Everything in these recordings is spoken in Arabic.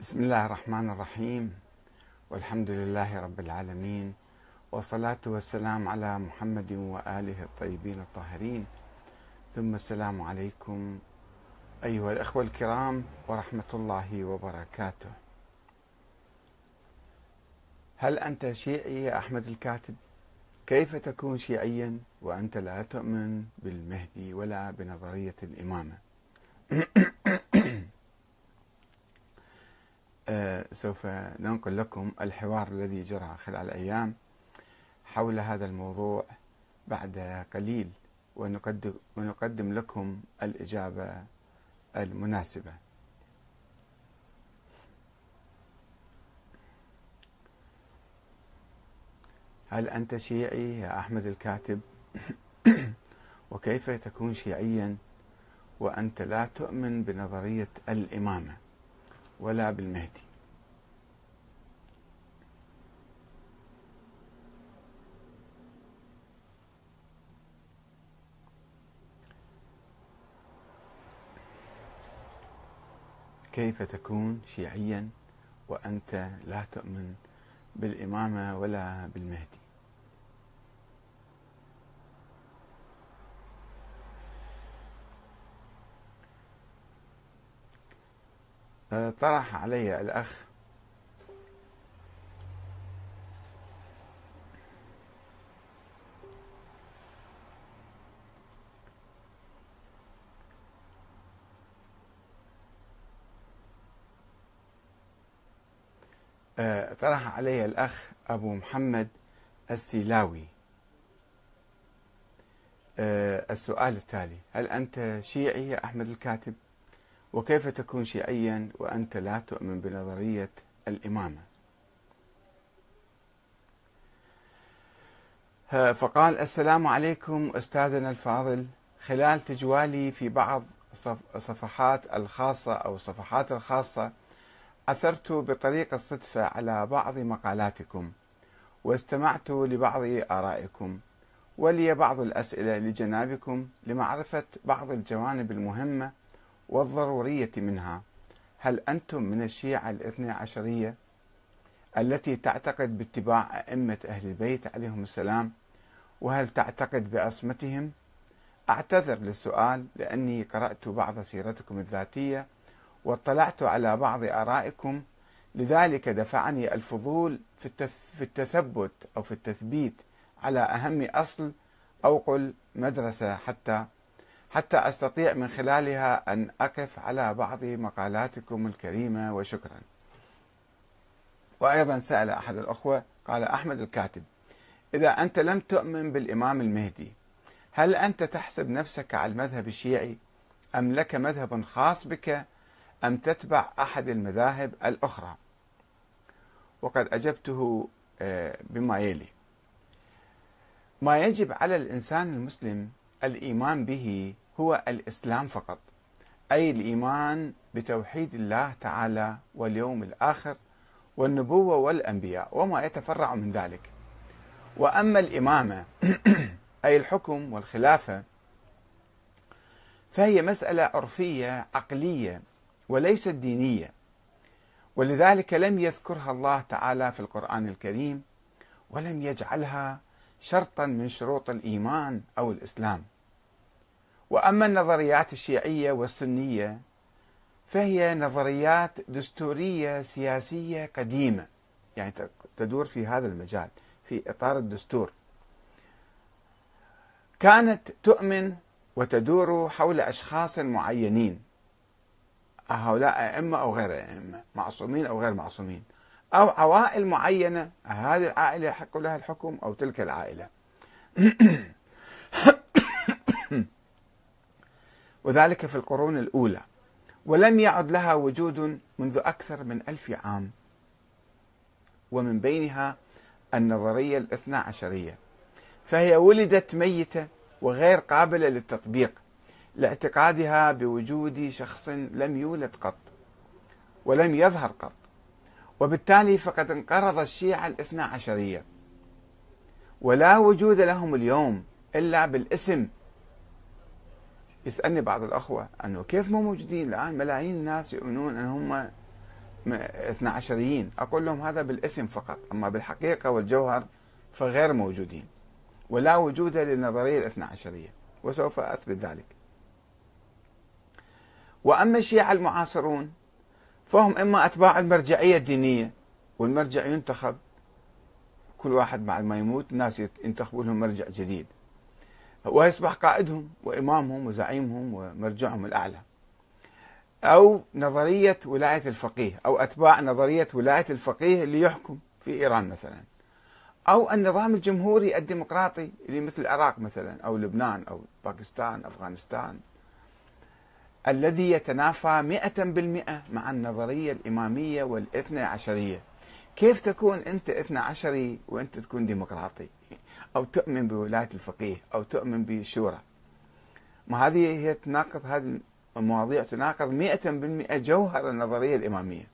بسم الله الرحمن الرحيم والحمد لله رب العالمين والصلاة والسلام على محمد وآله الطيبين الطاهرين ثم السلام عليكم أيها الأخوة الكرام ورحمة الله وبركاته هل أنت شيعي يا أحمد الكاتب؟ كيف تكون شيعيا وأنت لا تؤمن بالمهدي ولا بنظرية الإمامة؟ سوف ننقل لكم الحوار الذي جرى خلال الأيام حول هذا الموضوع بعد قليل ونقدم, ونقدم لكم الإجابة المناسبة هل أنت شيعي يا أحمد الكاتب؟ وكيف تكون شيعيا وأنت لا تؤمن بنظرية الإمامة ولا بالمهدي كيف تكون شيعيا وانت لا تؤمن بالامامه ولا بالمهدي آه، طرح علي الاخ آه، طرح علي الأخ أبو محمد السيلاوي آه، السؤال التالي هل أنت شيعي يا أحمد الكاتب؟ وكيف تكون شيعيا وأنت لا تؤمن بنظرية الإمامة؟ فقال السلام عليكم أستاذنا الفاضل خلال تجوالي في بعض صفحات الخاصة أو صفحات الخاصة عثرت بطريق الصدفة على بعض مقالاتكم واستمعت لبعض آرائكم ولي بعض الأسئلة لجنابكم لمعرفة بعض الجوانب المهمة والضرورية منها هل أنتم من الشيعة الاثنى عشرية التي تعتقد باتباع أئمة أهل البيت عليهم السلام وهل تعتقد بعصمتهم؟ أعتذر للسؤال لأني قرأت بعض سيرتكم الذاتية واطلعت على بعض آرائكم لذلك دفعني الفضول في التثبت أو في التثبيت على أهم أصل أو قل مدرسة حتى حتى أستطيع من خلالها أن أقف على بعض مقالاتكم الكريمة وشكرا وأيضا سأل أحد الأخوة قال أحمد الكاتب إذا أنت لم تؤمن بالإمام المهدي هل أنت تحسب نفسك على المذهب الشيعي أم لك مذهب خاص بك أم تتبع أحد المذاهب الأخرى وقد أجبته آه، بما يلي ما يجب على الإنسان المسلم الإيمان به هو الإسلام فقط أي الإيمان بتوحيد الله تعالى واليوم الآخر والنبوة والأنبياء وما يتفرع من ذلك وأما الإمامة أي الحكم والخلافة فهي مسألة عرفية عقلية وليست دينية ولذلك لم يذكرها الله تعالى في القرآن الكريم ولم يجعلها شرطا من شروط الإيمان أو الإسلام وأما النظريات الشيعية والسنية فهي نظريات دستورية سياسية قديمة يعني تدور في هذا المجال في إطار الدستور كانت تؤمن وتدور حول أشخاص معينين هؤلاء أئمة أو غير أئمة معصومين أو غير معصومين أو عوائل معينة هذه العائلة يحق لها الحكم أو تلك العائلة وذلك في القرون الأولى ولم يعد لها وجود منذ أكثر من ألف عام ومن بينها النظرية الاثنى عشرية فهي ولدت ميتة وغير قابلة للتطبيق لاعتقادها بوجود شخص لم يولد قط ولم يظهر قط وبالتالي فقد انقرض الشيعة الاثنا عشرية ولا وجود لهم اليوم إلا بالاسم يسألني بعض الأخوة أنه كيف مو موجودين الآن ملايين الناس يؤمنون أنهم اثنى اثنا عشريين أقول لهم هذا بالاسم فقط أما بالحقيقة والجوهر فغير موجودين ولا وجود للنظرية الاثنا عشرية وسوف أثبت ذلك وأما الشيعة المعاصرون فهم إما أتباع المرجعية الدينية والمرجع ينتخب كل واحد بعد ما يموت الناس ينتخبوا لهم مرجع جديد ويصبح قائدهم وإمامهم وزعيمهم ومرجعهم الأعلى أو نظرية ولاية الفقيه أو أتباع نظرية ولاية الفقيه اللي يحكم في إيران مثلا أو النظام الجمهوري الديمقراطي اللي مثل العراق مثلا أو لبنان أو باكستان أفغانستان الذي يتنافى 100% مع النظرية الإمامية والاثنى عشرية كيف تكون أنت اثنى عشري وأنت تكون ديمقراطي أو تؤمن بولاية الفقيه أو تؤمن بالشورى ما هذه هي تناقض هذه المواضيع تناقض 100% جوهر النظرية الإمامية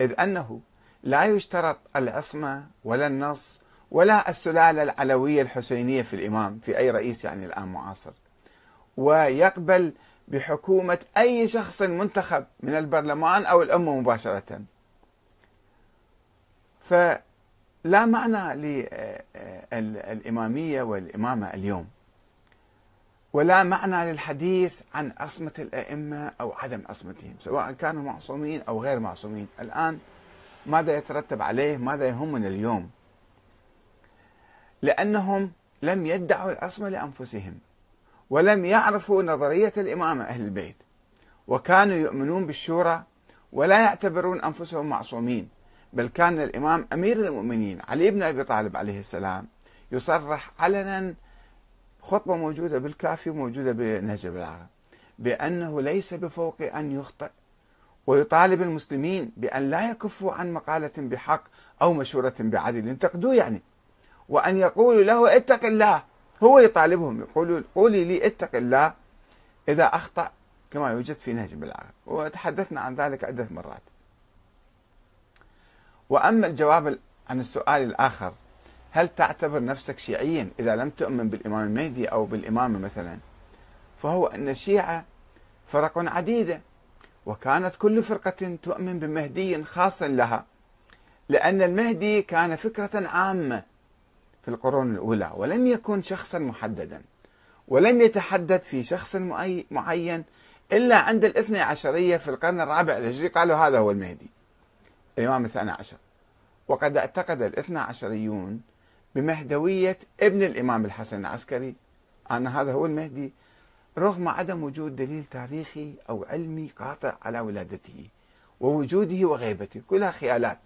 إذ أنه لا يشترط العصمة ولا النص ولا السلالة العلوية الحسينية في الإمام في أي رئيس يعني الآن معاصر ويقبل بحكومة أي شخص منتخب من البرلمان أو الأمة مباشرة فلا معنى للإمامية والإمامة اليوم ولا معنى للحديث عن عصمة الأئمة أو عدم عصمتهم سواء كانوا معصومين أو غير معصومين الآن ماذا يترتب عليه ماذا يهمنا اليوم لأنهم لم يدعوا العصمة لأنفسهم ولم يعرفوا نظرية الإمامة أهل البيت وكانوا يؤمنون بالشورى ولا يعتبرون أنفسهم معصومين بل كان الإمام أمير المؤمنين علي بن أبي طالب عليه السلام يصرح علنا خطبة موجودة بالكافي وموجودة بنهج البلاغة بأنه ليس بفوق أن يخطئ ويطالب المسلمين بأن لا يكفوا عن مقالة بحق أو مشورة بعدل ينتقدوه يعني وأن يقولوا له اتق الله هو يطالبهم يقول قولي لي اتق الله إذا أخطأ كما يوجد في نهج البلاغة وتحدثنا عن ذلك عدة مرات وأما الجواب عن السؤال الآخر هل تعتبر نفسك شيعيا إذا لم تؤمن بالإمام المهدي أو بالإمامة مثلا فهو أن الشيعة فرق عديدة وكانت كل فرقة تؤمن بمهدي خاص لها لأن المهدي كان فكرة عامة في القرون الأولى ولم يكن شخصا محددا ولم يتحدث في شخص معين إلا عند الاثنى عشرية في القرن الرابع الهجري قالوا هذا هو المهدي الإمام الثاني عشر وقد اعتقد الاثنى عشريون بمهدوية ابن الإمام الحسن العسكري أن هذا هو المهدي رغم عدم وجود دليل تاريخي أو علمي قاطع على ولادته ووجوده وغيبته كلها خيالات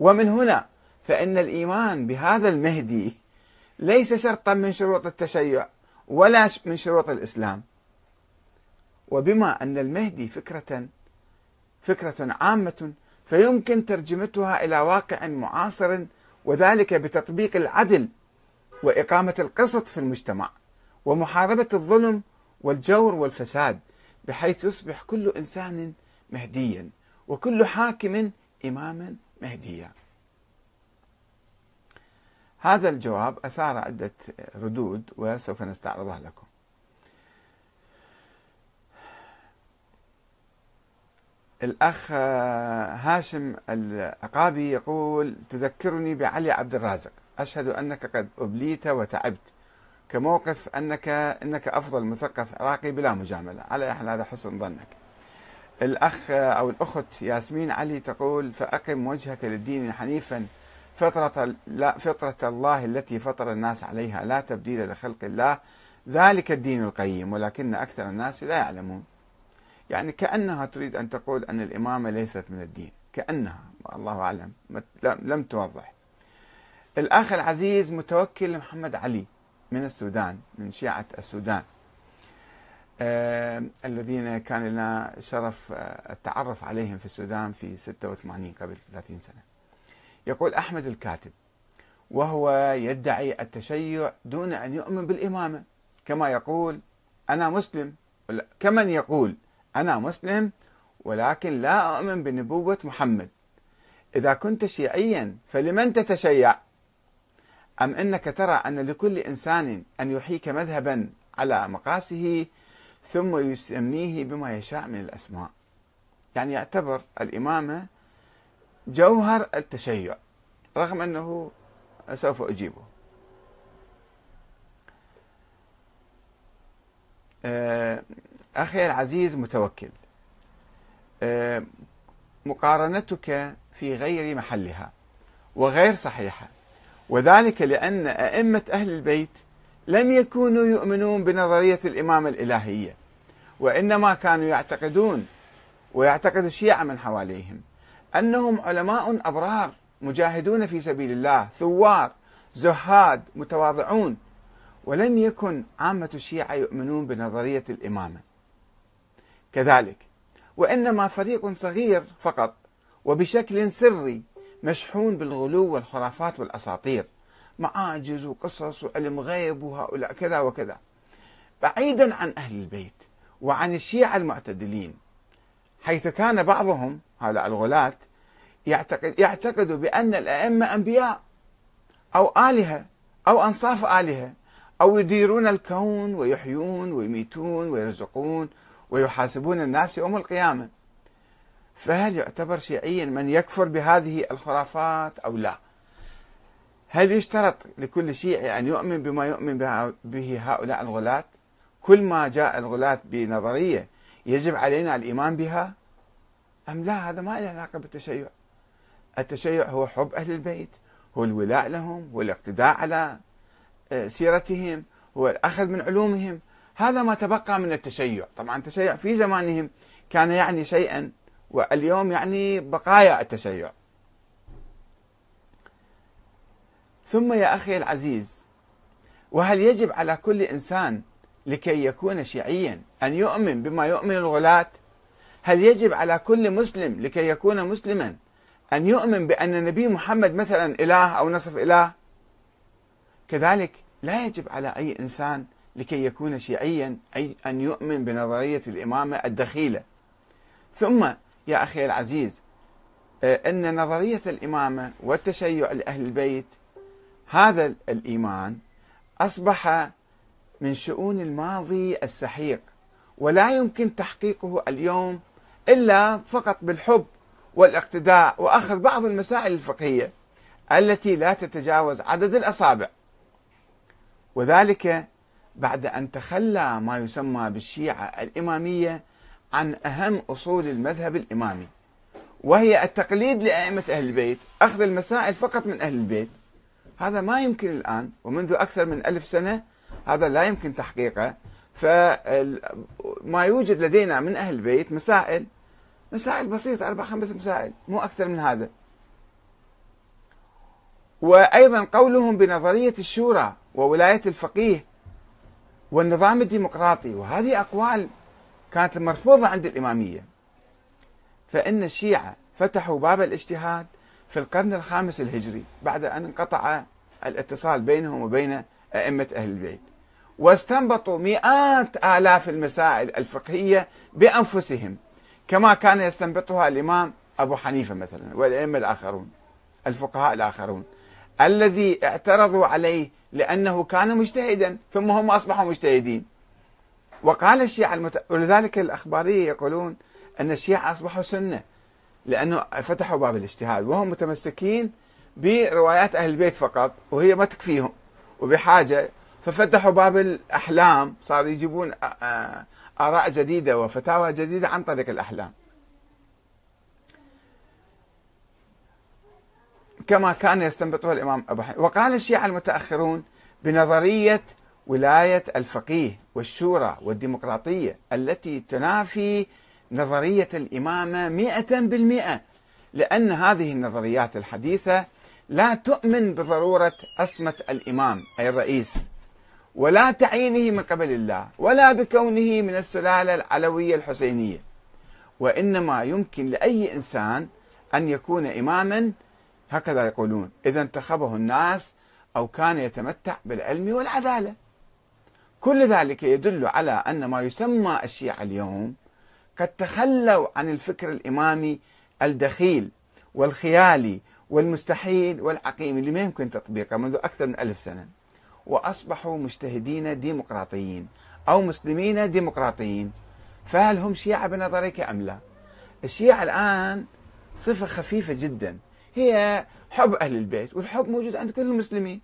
ومن هنا فإن الإيمان بهذا المهدي ليس شرطا من شروط التشيع ولا من شروط الإسلام وبما أن المهدي فكرة فكرة عامة فيمكن ترجمتها إلى واقع معاصر وذلك بتطبيق العدل وإقامة القسط في المجتمع ومحاربة الظلم والجور والفساد بحيث يصبح كل إنسان مهديا وكل حاكم إماما مهديا هذا الجواب أثار عدة ردود وسوف نستعرضها لكم الأخ هاشم العقابي يقول تذكرني بعلي عبد الرازق أشهد أنك قد أبليت وتعبت كموقف أنك أنك أفضل مثقف عراقي بلا مجاملة على أحد هذا حسن ظنك الأخ أو الأخت ياسمين علي تقول فأقم وجهك للدين حنيفا فطرة, لا فطرة الله التي فطر الناس عليها لا تبديل لخلق الله ذلك الدين القيم ولكن أكثر الناس لا يعلمون يعني كأنها تريد أن تقول أن الإمامة ليست من الدين كأنها الله أعلم لم توضح الأخ العزيز متوكل محمد علي من السودان من شيعة السودان آه الذين كان لنا شرف آه، التعرف عليهم في السودان في 86 قبل 30 سنه يقول أحمد الكاتب وهو يدعي التشيع دون أن يؤمن بالإمامة كما يقول أنا مسلم كمن يقول أنا مسلم ولكن لا أؤمن بنبوة محمد إذا كنت شيعيا فلمن تتشيع أم أنك ترى أن لكل إنسان أن يحيك مذهبا على مقاسه ثم يسميه بما يشاء من الأسماء يعني يعتبر الإمامة جوهر التشيع رغم أنه سوف أجيبه آه، أخي العزيز متوكل آه، مقارنتك في غير محلها وغير صحيحة وذلك لأن أئمة أهل البيت لم يكونوا يؤمنون بنظرية الإمامة الإلهية وإنما كانوا يعتقدون ويعتقد الشيعة من حواليهم أنهم علماء أبرار مجاهدون في سبيل الله ثوار زهاد متواضعون ولم يكن عامة الشيعة يؤمنون بنظرية الإمامة كذلك وإنما فريق صغير فقط وبشكل سري مشحون بالغلو والخرافات والأساطير معاجز وقصص وعلم غيب وهؤلاء كذا وكذا بعيدا عن أهل البيت وعن الشيعة المعتدلين حيث كان بعضهم هؤلاء الغلاة يعتقد يعتقدوا بأن الأئمة أنبياء أو آلهة أو أنصاف آلهة أو يديرون الكون ويحيون ويميتون ويرزقون ويحاسبون الناس يوم القيامة فهل يعتبر شيعيا من يكفر بهذه الخرافات أو لا هل يشترط لكل شيعي أن يؤمن بما يؤمن به هؤلاء الغلاة كل ما جاء الغلاة بنظرية يجب علينا الإيمان بها أم لا هذا ما له علاقة بالتشيع التشيع هو حب أهل البيت هو الولاء لهم هو الاقتداء على آه، سيرتهم هو الأخذ من علومهم هذا ما تبقى من التشيع طبعا التشيع في زمانهم كان يعني شيئا واليوم يعني بقايا التشيع ثم يا أخي العزيز وهل يجب على كل إنسان لكي يكون شيعيا أن يؤمن بما يؤمن الغلاة هل يجب على كل مسلم لكي يكون مسلما أن يؤمن بأن النبي محمد مثلا إله أو نصف إله كذلك لا يجب على أي إنسان لكي يكون شيعيا أي أن يؤمن بنظرية الإمامة الدخيلة ثم يا أخي العزيز آه، أن نظرية الإمامة والتشيع لأهل البيت هذا الإيمان أصبح من شؤون الماضي السحيق ولا يمكن تحقيقه اليوم إلا فقط بالحب والاقتداء وأخذ بعض المسائل الفقهية التي لا تتجاوز عدد الأصابع وذلك بعد أن تخلى ما يسمى بالشيعة الإمامية عن أهم أصول المذهب الإمامي وهي التقليد لأئمة أهل البيت أخذ المسائل فقط من أهل البيت هذا ما يمكن الآن ومنذ أكثر من ألف سنة هذا لا يمكن تحقيقه فما يوجد لدينا من أهل البيت مسائل مسائل بسيطة أربع خمس مسائل مو أكثر من هذا وأيضا قولهم بنظرية الشورى وولاية الفقيه والنظام الديمقراطي وهذه أقوال كانت مرفوضة عند الإمامية فإن الشيعة فتحوا باب الاجتهاد في القرن الخامس الهجري بعد أن انقطع الاتصال بينهم وبين أئمة أهل البيت واستنبطوا مئات آلاف المسائل الفقهية بأنفسهم كما كان يستنبطها الإمام أبو حنيفة مثلا والأئمة الآخرون الفقهاء الآخرون الذي اعترضوا عليه لأنه كان مجتهدا ثم هم أصبحوا مجتهدين وقال الشيعة المت... ولذلك الأخبارية يقولون أن الشيعة أصبحوا سنة لأنه فتحوا باب الاجتهاد وهم متمسكين بروايات أهل البيت فقط وهي ما تكفيهم وبحاجة ففتحوا باب الأحلام صاروا يجيبون آراء جديدة وفتاوى جديدة عن طريق الأحلام كما كان يستنبطها الإمام أبو حنيفة وقال الشيعة المتأخرون بنظرية ولاية الفقيه والشورى والديمقراطية التي تنافي نظرية الإمامة مئة بالمئة لأن هذه النظريات الحديثة لا تؤمن بضرورة عصمة الإمام أي الرئيس ولا تعيينه من قبل الله ولا بكونه من السلالة العلوية الحسينية وإنما يمكن لأي إنسان أن يكون إماما هكذا يقولون إذا انتخبه الناس أو كان يتمتع بالعلم والعدالة كل ذلك يدل على أن ما يسمى الشيعة اليوم قد تخلوا عن الفكر الإمامي الدخيل والخيالي والمستحيل والعقيم اللي ما يمكن تطبيقه منذ أكثر من ألف سنة وأصبحوا مجتهدين ديمقراطيين أو مسلمين ديمقراطيين فهل هم شيعة بنظرك أم لا الشيعة الآن صفة خفيفة جدا هي حب أهل البيت والحب موجود عند كل المسلمين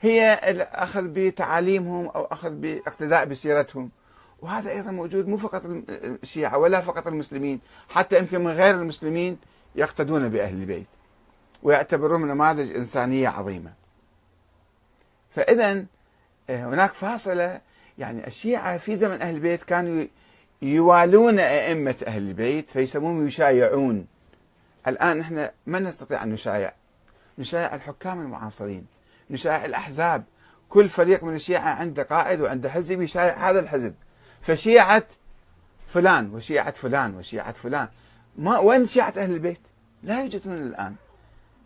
هي الأخذ بتعاليمهم أو أخذ باقتداء بسيرتهم وهذا أيضا موجود مو فقط الشيعة ولا فقط المسلمين حتى يمكن من غير المسلمين يقتدون بأهل البيت ويعتبرون نماذج إنسانية عظيمة فإذا آه، هناك فاصلة يعني الشيعة في زمن أهل البيت كانوا يوالون أئمة أهل البيت فيسموهم يشايعون الآن نحن ما نستطيع أن نشايع نشايع الحكام المعاصرين نشايع الأحزاب كل فريق من الشيعة عنده قائد وعنده حزب يشايع هذا الحزب فشيعة فلان وشيعة فلان وشيعة فلان ما وين شيعة أهل البيت لا يوجدون الآن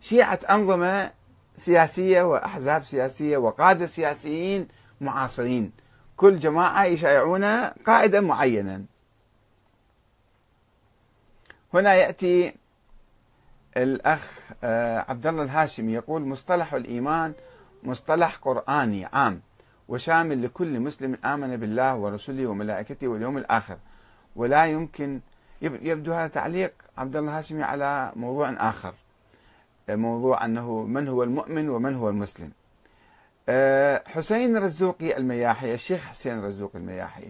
شيعة أنظمة سياسية وأحزاب سياسية وقادة سياسيين معاصرين كل جماعة يشايعون قائدا معينا هنا يأتي الأخ آه، عبد الله الهاشمي يقول مصطلح الإيمان مصطلح قرآني عام وشامل لكل مسلم آمن بالله ورسله وملائكته واليوم الآخر ولا يمكن يبدو هذا تعليق عبد الله الهاشمي على موضوع آخر موضوع أنه من هو المؤمن ومن هو المسلم آه، حسين رزوقي المياحي الشيخ حسين رزوقي المياحي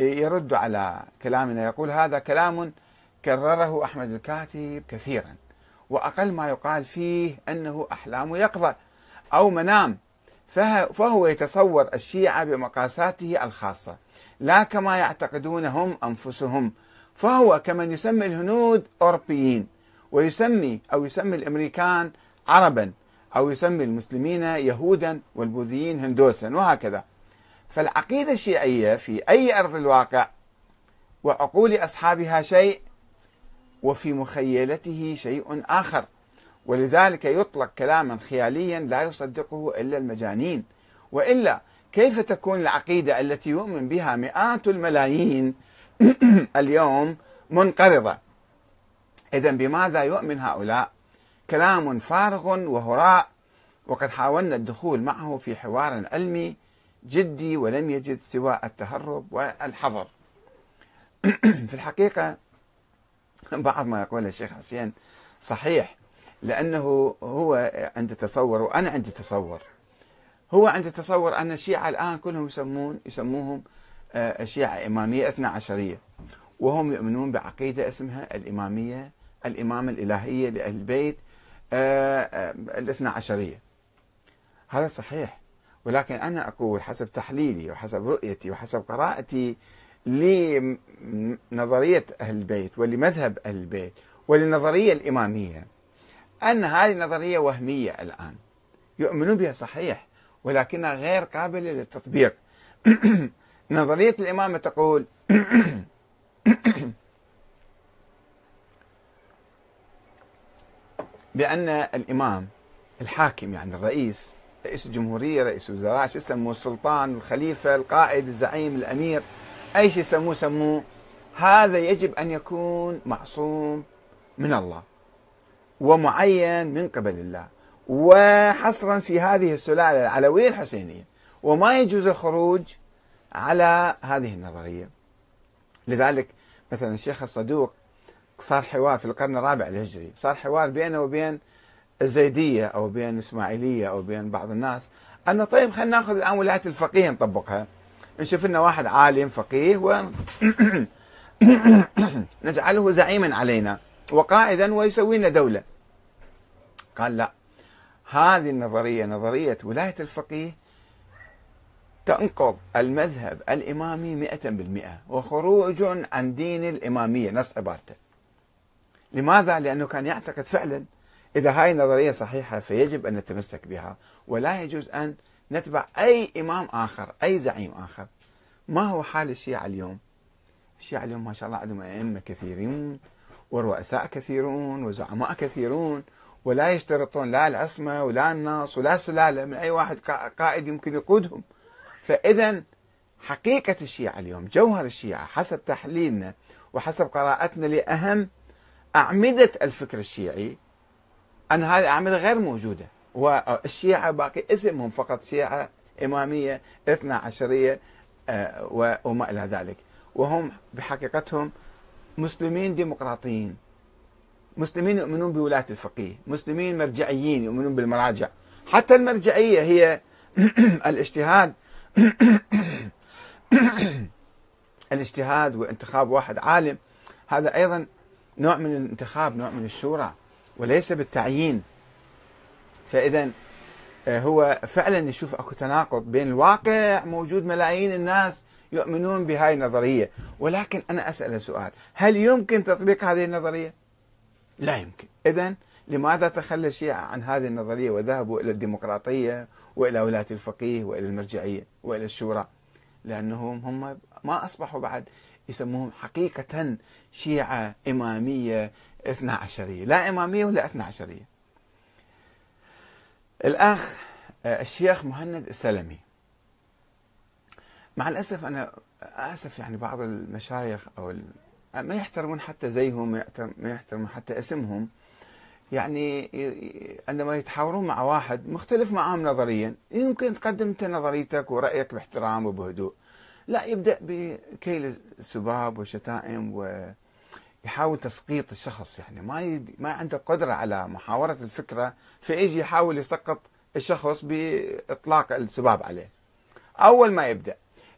آه، يرد على كلامنا يقول هذا كلام كرره أحمد الكاتب كثيرا وأقل ما يقال فيه أنه أحلام يقظة أو منام فهو يتصور الشيعة بمقاساته الخاصة لا كما يعتقدون هم أنفسهم فهو كمن يسمي الهنود أوروبيين ويسمي أو يسمي الأمريكان عربا أو يسمي المسلمين يهودا والبوذيين هندوسا وهكذا فالعقيدة الشيعية في أي أرض الواقع وعقول أصحابها شيء وفي مخيلته شيء آخر ولذلك يطلق كلاما خياليا لا يصدقه إلا المجانين وإلا كيف تكون العقيدة التي يؤمن بها مئات الملايين اليوم منقرضة إذا بماذا يؤمن هؤلاء كلام فارغ وهراء وقد حاولنا الدخول معه في حوار علمي جدي ولم يجد سوى التهرب والحظر في الحقيقة بعض ما يقوله الشيخ حسين صحيح لأنه هو عنده تصور وأنا عندي تصور هو عنده تصور أن الشيعة الآن كلهم يسمون يسموهم آه، الشيعة إمامية اثنا عشرية وهم يؤمنون بعقيدة اسمها الإمامية الإمامة الإلهية لأهل البيت آه، آه، الاثنى عشرية هذا صحيح ولكن أنا أقول حسب تحليلي وحسب رؤيتي وحسب قراءتي لنظرية أهل البيت ولمذهب أهل البيت وللنظرية الإمامية أن هذه النظرية وهمية الآن يؤمنون بها صحيح ولكنها غير قابلة للتطبيق نظرية الإمامة تقول بأن الإمام الحاكم يعني الرئيس رئيس الجمهورية رئيس الوزراء شو يسموه السلطان الخليفة القائد الزعيم الأمير أي شيء يسموه سموه هذا يجب أن يكون معصوم من الله ومعين من قبل الله وحصرا في هذه السلالة العلوية الحسينية وما يجوز الخروج على هذه النظرية لذلك مثلا الشيخ الصدوق صار حوار في القرن الرابع الهجري صار حوار بينه وبين الزيدية أو بين الإسماعيلية أو بين بعض الناس أنه طيب خلينا ناخذ الآن ولاية الفقيه نطبقها نشوف لنا واحد عالم فقيه ونجعله زعيما علينا وقائدا ويسوي لنا دولة قال لا هذه النظرية نظرية ولاية الفقيه تنقض المذهب الإمامي 100% وخروج عن دين الإمامية نص عبارته لماذا؟ لأنه كان يعتقد فعلا إذا هاي النظرية صحيحة فيجب أن نتمسك بها ولا يجوز أن نتبع أي إمام آخر أي زعيم آخر ما هو حال الشيعة اليوم الشيعة اليوم ما شاء الله عندهم أئمة كثيرون ورؤساء كثيرون وزعماء كثيرون ولا يشترطون لا العصمة ولا النص ولا سلالة من أي واحد قائد يمكن يقودهم فإذا حقيقة الشيعة اليوم جوهر الشيعة حسب تحليلنا وحسب قراءتنا لأهم أعمدة الفكر الشيعي أن هذه أعمدة غير موجودة والشيعة باقي اسمهم فقط شيعة إمامية إثنى عشرية آه، وما إلى ذلك وهم بحقيقتهم مسلمين ديمقراطيين مسلمين يؤمنون بولاية الفقيه مسلمين مرجعيين يؤمنون بالمراجع حتى المرجعية هي الاجتهاد الاجتهاد وانتخاب واحد عالم هذا أيضا نوع من الانتخاب نوع من الشورى وليس بالتعيين فإذا آه، هو فعلا يشوف اكو تناقض بين الواقع موجود ملايين الناس يؤمنون بهاي النظرية ولكن أنا أسأل سؤال هل يمكن تطبيق هذه النظرية؟ لا يمكن إذا لماذا تخلى الشيعة عن هذه النظرية وذهبوا إلى الديمقراطية وإلى ولاية الفقيه وإلى المرجعية وإلى الشورى لأنهم هم ما أصبحوا بعد يسموهم حقيقة شيعة إمامية اثنا عشرية لا إمامية ولا اثنا عشرية الأخ آه، الشيخ مهند السلمي مع الأسف أنا آسف يعني بعض المشايخ أو ما يحترمون حتى زيهم ما يحترمون حتى اسمهم يعني عندما يتحاورون مع واحد مختلف معهم نظريا يمكن تقدم انت نظريتك ورايك باحترام وبهدوء لا يبدأ بكيل السباب والشتائم ويحاول تسقيط الشخص يعني ما يد... ما عنده قدرة على محاورة الفكرة فيجي يحاول يسقط الشخص بإطلاق السباب عليه أول ما يبدأ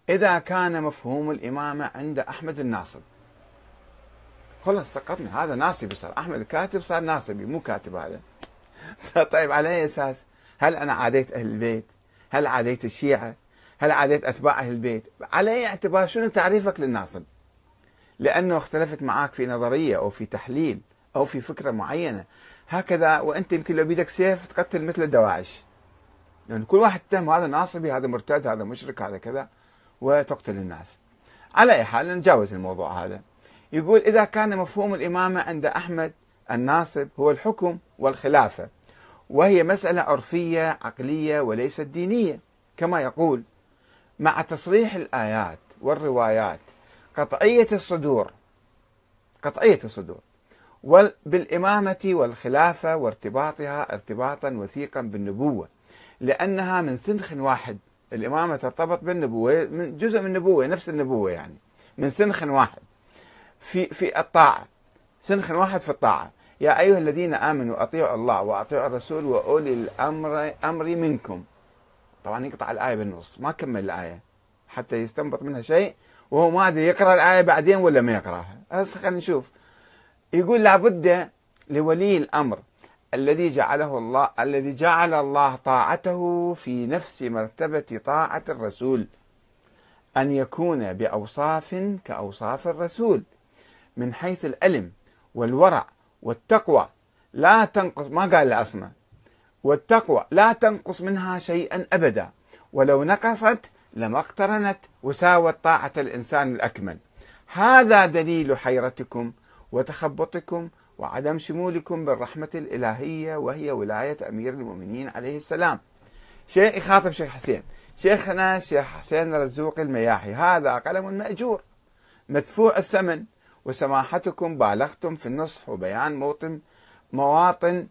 إذا كان مفهوم الإمامة عند أحمد الناصب خلاص سقطنا هذا ناصبي صار أحمد الكاتب صار ناصبي مو كاتب هذا طيب على أي أساس هل أنا عاديت أهل البيت هل عاديت الشيعة هل عاديت أتباع أهل البيت على أي اعتبار شنو تعريفك للناصب لأنه اختلفت معك في نظرية أو في تحليل أو في فكرة معينة هكذا وأنت يمكن لو بيدك سيف تقتل مثل الدواعش يعني كل واحد تهم هذا ناصبي هذا مرتد هذا مشرك هذا كذا وتقتل الناس على أي حال نتجاوز الموضوع هذا يقول إذا كان مفهوم الإمامة عند أحمد الناصب هو الحكم والخلافة وهي مسألة عرفية عقلية وليست دينية كما يقول مع تصريح الآيات والروايات قطعية الصدور قطعية الصدور بالإمامة والخلافة وارتباطها ارتباطا وثيقا بالنبوة لأنها من سنخ واحد الإمامة ترتبط بالنبوة من جزء من النبوة نفس النبوة يعني من سنخ واحد في في الطاعة سنخ واحد في الطاعة يا أيها الذين آمنوا أطيعوا الله وأطيعوا الرسول وأولي الأمر أمري منكم طبعا يقطع الآية بالنص ما كمل الآية حتى يستنبط منها شيء وهو ما أدري يقرأ الآية بعدين ولا ما يقرأها هسه خلينا نشوف يقول لابد لولي الأمر الذي جعله الله الذي جعل الله طاعته في نفس مرتبة طاعة الرسول أن يكون بأوصاف كأوصاف الرسول من حيث العلم والورع والتقوى لا تنقص ما قال العصمة والتقوى لا تنقص منها شيئا ابدا ولو نقصت لما اقترنت وساوت طاعه الانسان الاكمل هذا دليل حيرتكم وتخبطكم وعدم شمولكم بالرحمه الالهيه وهي ولايه امير المؤمنين عليه السلام شيخ يخاطب شيخ حسين شيخنا شيخ حسين رزوق المياحي هذا قلم مأجور مدفوع الثمن وسماحتكم بالغتم في النصح وبيان موطن مواطن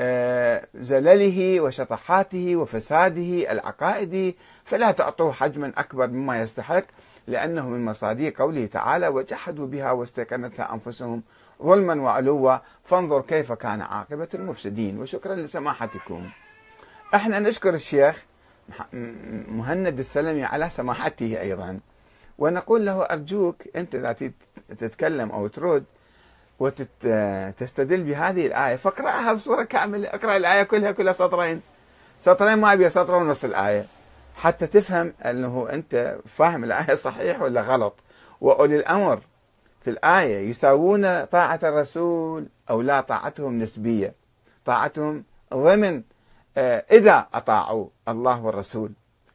آه، زلله وشطحاته وفساده العقائدي فلا تعطوه حجما اكبر مما يستحق لانه من مصادر قوله تعالى وجحدوا بها واستيقنتها انفسهم ظلما وعلوا فانظر كيف كان عاقبه المفسدين وشكرا لسماحتكم. احنا نشكر الشيخ مهند السلمي على سماحته ايضا ونقول له ارجوك انت اذا تتكلم او ترد وتستدل بهذه الآية فاقرأها بصورة كاملة اقرأ الآية كلها كلها سطرين سطرين ما أبي سطر ونص الآية حتى تفهم أنه أنت فاهم الآية صحيح ولا غلط وأولي الأمر في الآية يساوون طاعة الرسول أو لا طاعتهم نسبية طاعتهم ضمن آه، إذا أطاعوا الله والرسول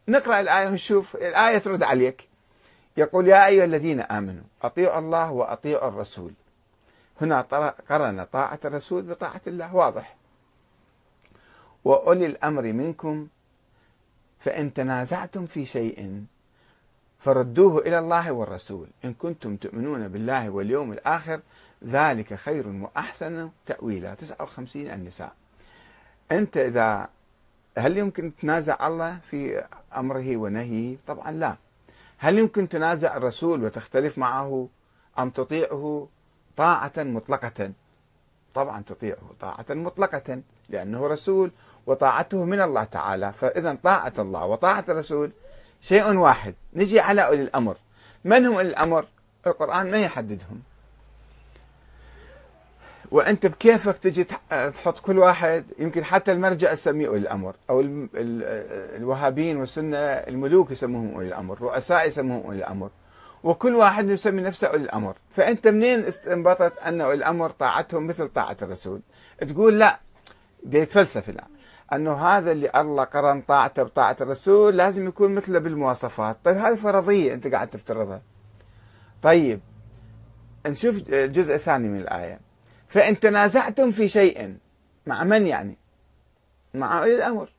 نقرأ الآية ونشوف الآية ترد عليك يقول يا أيها الذين آمنوا أطيعوا الله وأطيعوا الرسول هنا قرن طاعة الرسول بطاعة الله واضح وأولي الأمر منكم فإن تنازعتم في شيء فردوه إلى الله والرسول إن كنتم تؤمنون بالله واليوم الآخر ذلك خير وأحسن تأويلا 59 النساء أنت إذا هل يمكن تنازع الله في أمره ونهيه طبعا لا هل يمكن تنازع الرسول وتختلف معه أم تطيعه طاعة مطلقة طبعا تطيعه طاعة مطلقة لأنه رسول وطاعته من الله تعالى فإذا طاعة الله وطاعة الرسول شيء واحد نجي على أولي الأمر من هم أولي الأمر القرآن ما يحددهم وانت بكيفك تجي تحط كل واحد يمكن حتى المرجع تسميه اولي الامر او الوهابيين والسنه الملوك يسموهم اولي الامر، رؤساء يسموهم اولي الامر، وكل واحد يسمي نفسه أولي الأمر فأنت منين استنبطت أن أولي الأمر طاعتهم مثل طاعة الرسول تقول لا دي فلسفة الآن أنه هذا اللي الله قرن طاعته بطاعة الرسول لازم يكون مثله بالمواصفات طيب هذه فرضية أنت قاعد تفترضها طيب نشوف الجزء الثاني من الآية فإن تنازعتم في شيء مع من يعني مع أولي الأمر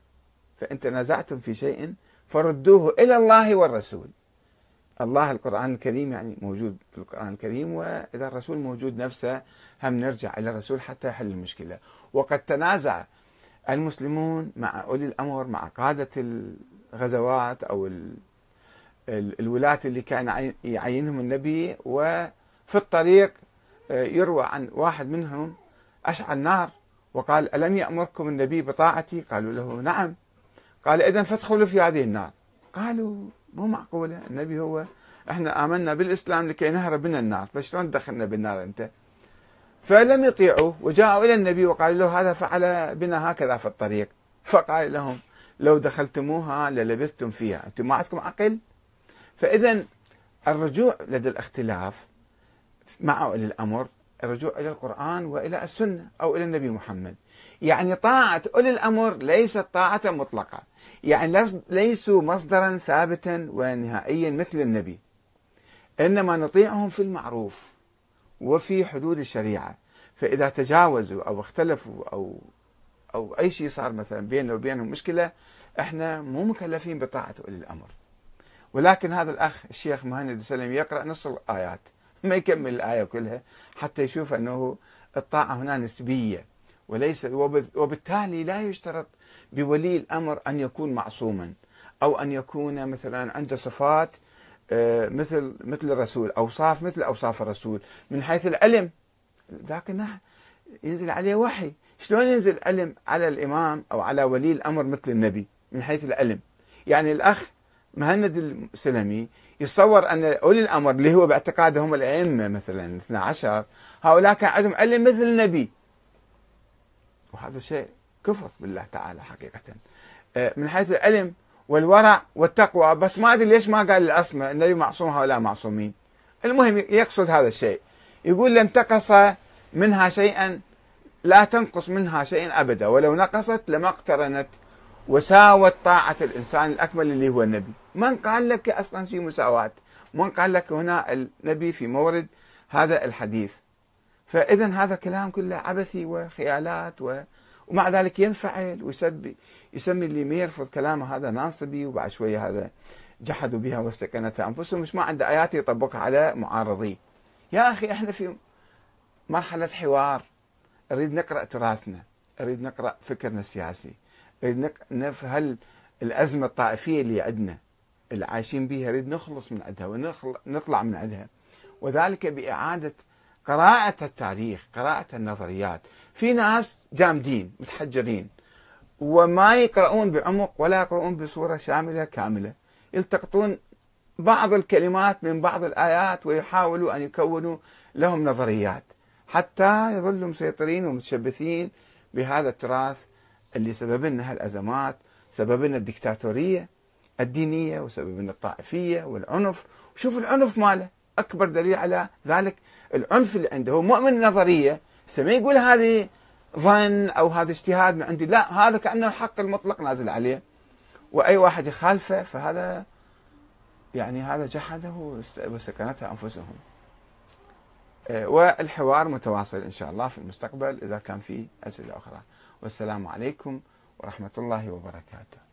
فإن تنازعتم في شيء فردوه إلى الله والرسول الله القرآن الكريم يعني موجود في القرآن الكريم وإذا الرسول موجود نفسه هم نرجع إلى الرسول حتى يحل المشكلة وقد تنازع المسلمون مع أولي الأمر مع قادة الغزوات أو الولاة اللي كان يعينهم النبي وفي الطريق آه، يروى عن واحد منهم أشعل نار وقال ألم يأمركم النبي بطاعتي قالوا له نعم قال إذا فادخلوا في هذه النار قالوا مو معقولة النبي هو احنا آمنا بالإسلام لكي نهرب من النار فشلون دخلنا بالنار أنت فلم يطيعوا وجاءوا إلى النبي وقالوا له هذا فعل بنا هكذا في الطريق فقال لهم لو دخلتموها للبثتم فيها أنتم ما عندكم عقل فإذا الرجوع لدى الاختلاف مع أولي الأمر الرجوع إلى القرآن وإلى السنة أو إلى النبي محمد يعني طاعة أولي الأمر ليست طاعة مطلقة يعني ليسوا مصدرا ثابتا ونهائيا مثل النبي إنما نطيعهم في المعروف وفي حدود الشريعة فإذا تجاوزوا أو اختلفوا أو أو أي شيء صار مثلا بيننا وبينهم مشكلة احنا مو مكلفين بطاعة أولي الأمر ولكن هذا الأخ الشيخ مهند السلمي يقرأ نص الآيات ما يكمل الآية كلها حتى يشوف أنه الطاعة هنا نسبية وليس وبالتالي لا يشترط بولي الامر ان يكون معصوما او ان يكون مثلا عنده صفات آه، مثل مثل الرسول اوصاف مثل اوصاف الرسول من حيث العلم ذاك ينزل عليه وحي شلون ينزل علم على الامام او على ولي الامر مثل النبي من حيث العلم يعني الاخ مهند السلمي يتصور ان اولي الامر اللي هو باعتقادهم الائمه مثلا 12 هؤلاء كان عندهم علم مثل النبي وهذا شيء كفر بالله تعالى حقيقة آه، من حيث العلم والورع والتقوى بس ما أدري ليش ما قال العصمة النبي معصوم هؤلاء معصومين المهم يقصد هذا الشيء يقول لن تقص منها شيئا لا تنقص منها شيئا أبدا ولو نقصت لما اقترنت وساوت طاعة الإنسان الأكمل اللي هو النبي من قال لك أصلا في مساواة من قال لك هنا النبي في مورد هذا الحديث فإذا هذا كلام كله عبثي وخيالات و... ومع ذلك ينفعل ويسبي يسمي اللي ما يرفض كلامه هذا ناصبي وبعد شوية هذا جحدوا بها واستكنتها أنفسهم مش ما عنده آيات يطبقها على معارضيه يا أخي إحنا في مرحلة حوار أريد نقرأ تراثنا أريد نقرأ فكرنا السياسي أريد نفهم هل الأزمة الطائفية اللي عندنا اللي عايشين بها أريد نخلص من عندها ونطلع من عندها وذلك بإعادة قراءة التاريخ قراءة النظريات في ناس جامدين متحجرين وما يقرؤون بعمق ولا يقرؤون بصورة شاملة كاملة يلتقطون بعض الكلمات من بعض الآيات ويحاولوا أن يكونوا لهم نظريات حتى يظلوا مسيطرين ومتشبثين بهذا التراث اللي سبب لنا هالأزمات سبب لنا الدكتاتورية الدينية وسبب لنا الطائفية والعنف شوف العنف ماله أكبر دليل على ذلك العنف اللي عنده هو مؤمن نظرية بس ما يقول هذه ظن أو هذا اجتهاد من عندي لا هذا كأنه الحق المطلق نازل عليه وأي واحد يخالفه فهذا يعني هذا جحده وسكنته أنفسهم آه، والحوار متواصل إن شاء الله في المستقبل إذا كان في أسئلة أخرى والسلام عليكم ورحمة الله وبركاته